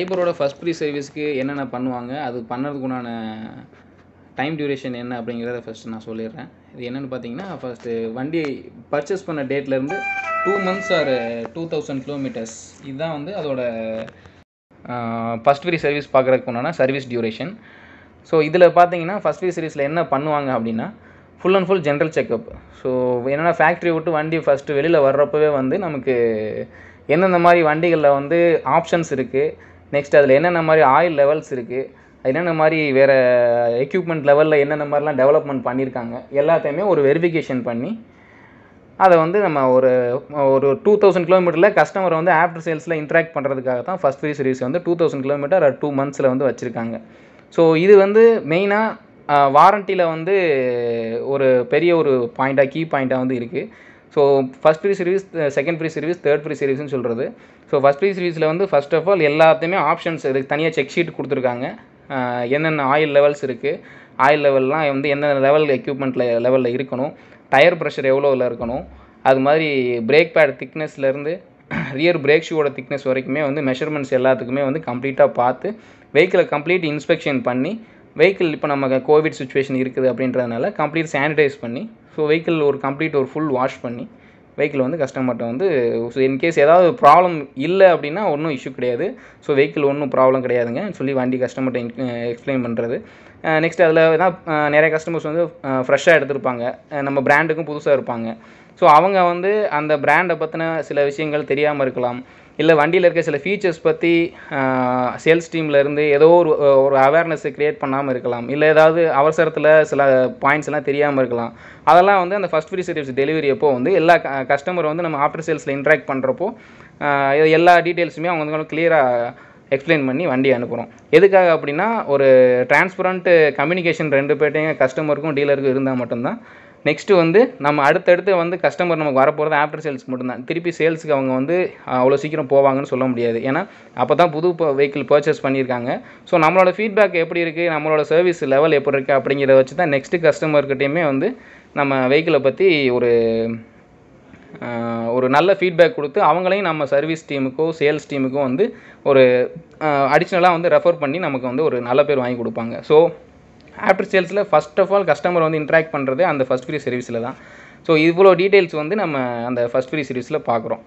ஃபைபரோட first pre சர்வீஸ்க்கு என்னென்ன பண்ணுவாங்க அது பண்ணுறதுக்குண்டான டைம் டியூரேஷன் என்ன அப்படிங்கிறத ஃபஸ்ட்டு நான் சொல்லிடுறேன் இது என்னென்னு பார்த்தீங்கன்னா ஃபஸ்ட்டு வண்டி பர்ச்சேஸ் பண்ண டேட்லேருந்து two months or two thousand kilometres இதுதான் வந்து அதோட ஃபஸ்ட் ஃப்ரீ சர்வீஸ் பார்க்குறதுக்கு உண்டான சர்வீஸ் டியூரேஷன் ஸோ இதில் பார்த்தீங்கன்னா ஃபஸ்ட் ஃப்ரீ சர்வீஸில் என்ன பண்ணுவாங்க அப்படின்னா full and full general checkup so என்னென்னா ஃபேக்ட்ரி விட்டு வண்டி ஃபஸ்ட்டு வெளியில் வர்றப்பவே வந்து நமக்கு எந்தெந்த மாதிரி வண்டிகளில் வந்து ஆப்ஷன்ஸ் இருக்குது நெக்ஸ்ட் அதில் என்னென்ன மாதிரி ஆயில் லெவல்ஸ் இருக்குது என்னென்ன மாதிரி வேறு எக்யூப்மெண்ட் லெவலில் என்னென்ன மாதிரிலாம் டெவலப்மெண்ட் பண்ணியிருக்காங்க எல்லாத்தையுமே ஒரு வெரிஃபிகேஷன் பண்ணி அதை வந்து நம்ம ஒரு ஒரு டூ தௌசண்ட் கிலோமீட்டரில் கஸ்டமரை வந்து ஆஃப்டர் சேல்ஸில் இன்ட்ராக்ட் பண்ணுறதுக்காக தான் ஃபஸ்ட் ஃப்ரீ சர்வீஸ் வந்து டூ தௌசண்ட் கிலோமீட்டர் டூ மந்த்ஸில் வந்து வச்சுருக்காங்க ஸோ இது வந்து மெயினாக வாரண்டியில் வந்து ஒரு பெரிய ஒரு பாயிண்ட்டாக கீ பாயிண்ட்டாக வந்து இருக்குது so first free service second free service third free சர்வீஸ்னு சொல்கிறது ஸோ ஃபஸ்ட் ப்ரீ சர்வீஸில் வந்து ஃபஸ்ட் ஆஃப் ஆல் எல்லாத்தையுமே ஆப்ஷன்ஸ் இருக்குது தனியாக செக் ஷீட் கொடுத்துருக்காங்க என்னென்ன ஆயில் லெவல்ஸ் இருக்குது ஆயில் லெவல்லாம் வந்து என்னென்ன லெவல் எக்யூப்மெண்ட்டில் லெவலில் இருக்கணும் டயர் ப்ரெஷர் எவ்வளோவில் இருக்கணும் அது மாதிரி பிரேக் பேட் திக்னஸ்லேருந்து ரியர் பிரேக் ஷூவோட திக்னஸ் வரைக்குமே வந்து மெஷர்மெண்ட்ஸ் எல்லாத்துக்குமே வந்து கம்ப்ளீட்டாக பார்த்து வெஹிக்கிளை கம்ப்ளீட் இன்ஸ்பெக்ஷன் பண்ணி வெஹிக்கிள் இப்போ நம்ம கோவிட் சுச்சுவேஷன் இருக்குது அப்படின்றதுனால கம்ப்ளீட் சானிடைஸ் பண்ணி ஸோ வெஹிக்கிள் ஒரு கம்ப்ளீட் ஒரு ஃபுல் வாஷ் பண்ணி வெஹிக்கிள் வந்து கஸ்டமர்கிட்ட வந்து இன்கேஸ் ஏதாவது ப்ராப்ளம் இல்லை அப்படின்னா ஒன்றும் இஷ்யூ கிடையாது ஸோ வெஹிக்கிள் ஒன்றும் ப்ராப்ளம் கிடையாதுங்க சொல்லி வண்டி கஸ்டமர்கிட்ட எக்ஸ்பிளைன் பண்ணுறது நெக்ஸ்ட் அதில் தான் நிறைய கஸ்டமர்ஸ் வந்து ஃப்ரெஷ்ஷாக uh, எடுத்திருப்பாங்க uh, நம்ம பிராண்டுக்கும் புதுசாக இருப்பாங்க ஸோ அவங்க வந்து அந்த பிராண்டை பற்றின சில விஷயங்கள் தெரியாமல் இருக்கலாம் இல்லை வண்டியில் இருக்க சில ஃபீச்சர்ஸ் பற்றி சேல்ஸ் டீம்லேருந்து ஏதோ ஒரு ஒரு அவேர்னஸை க்ரியேட் பண்ணாமல் இருக்கலாம் இல்லை ஏதாவது அவசரத்தில் சில பாயிண்ட்ஸ் எல்லாம் தெரியாமல் இருக்கலாம் அதெல்லாம் வந்து அந்த ஃபஸ்ட் ஃப்ரீ சர்வீஸ் டெலிவரி அப்போ வந்து எல்லா கஸ்டமர் வந்து நம்ம ஆஃப்டர் சேல்ஸில் இன்ட்ராக்ட் பண்ணுறப்போ எல்லா டீட்டெயில்ஸுமே அவங்க வந்து கிளியராக எக்ஸ்பிளைன் பண்ணி வண்டி அனுப்புகிறோம் எதுக்காக அப்படின்னா ஒரு டிரான்ஸ்பரண்ட்டு கம்யூனிகேஷன் ரெண்டு பேர்ட்டையும் கஸ்டமருக்கும் டீலருக்கும் இருந்தால் மட்டும்தான் நெக்ஸ்ட்டு வந்து நம்ம அடுத்தடுத்து வந்து கஸ்டமர் நமக்கு வரப்போகிறது ஆஃப்டர் சேல்ஸ் மட்டும்தான் திருப்பி சேல்ஸுக்கு அவங்க வந்து அவ்வளோ சீக்கிரம் போவாங்கன்னு சொல்ல முடியாது ஏன்னா அப்போ தான் புது வெஹிக்கிள் பர்ச்சேஸ் பண்ணியிருக்காங்க ஸோ நம்மளோட ஃபீட்பேக் எப்படி இருக்குது நம்மளோட சர்வீஸ் லெவல் எப்படி இருக்குது அப்படிங்கிறத வச்சு தான் நெக்ஸ்ட்டு கஸ்டமர்கிட்டையுமே வந்து நம்ம வெஹிக்கிளை பற்றி ஒரு ஒரு நல்ல ஃபீட்பேக் கொடுத்து அவங்களையும் நம்ம சர்வீஸ் டீமுக்கோ சேல்ஸ் டீமுக்கோ வந்து ஒரு அடிஷ்னலாக வந்து ரெஃபர் பண்ணி நமக்கு வந்து ஒரு நல்ல பேர் வாங்கி கொடுப்பாங்க ஸோ ஆஃப்டர் சேல்ஸில் ஃபஸ்ட் ஆஃப் ஆல் கஸ்டமர் வந்து இன்ட்ராக்ட் பண்ணுறது அந்த ஃபஸ்ட் ஃப்ரீ சர்வீஸில் தான் ஸோ இவ்வளோ டீட்டெயில்ஸ் வந்து நம்ம அந்த ஃபஸ்ட் ஃப்ரீ சர்வீஸில் பார்க்குறோம்